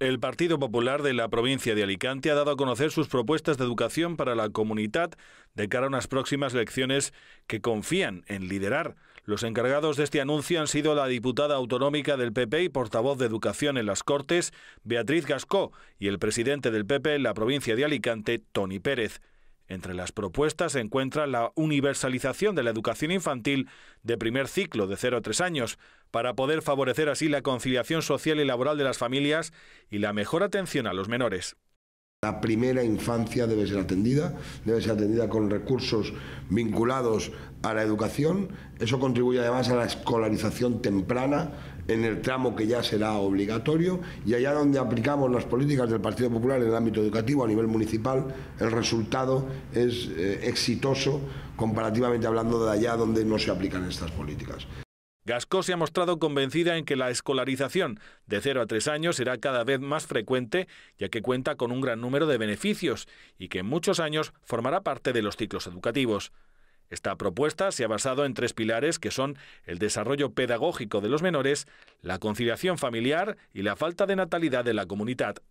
El Partido Popular de la provincia de Alicante ha dado a conocer sus propuestas de educación para la comunidad de cara a unas próximas elecciones que confían en liderar. Los encargados de este anuncio han sido la diputada autonómica del PP y portavoz de Educación en las Cortes, Beatriz Gascó, y el presidente del PP en la provincia de Alicante, Tony Pérez. Entre las propuestas se encuentra la universalización de la educación infantil de primer ciclo de 0 a 3 años, para poder favorecer así la conciliación social y laboral de las familias y la mejor atención a los menores. La primera infancia debe ser atendida, debe ser atendida con recursos vinculados a la educación. Eso contribuye además a la escolarización temprana en el tramo que ya será obligatorio y allá donde aplicamos las políticas del Partido Popular en el ámbito educativo a nivel municipal, el resultado es eh, exitoso comparativamente hablando de allá donde no se aplican estas políticas. Gasco se ha mostrado convencida en que la escolarización de 0 a 3 años será cada vez más frecuente, ya que cuenta con un gran número de beneficios y que en muchos años formará parte de los ciclos educativos. Esta propuesta se ha basado en tres pilares que son el desarrollo pedagógico de los menores, la conciliación familiar y la falta de natalidad de la comunidad.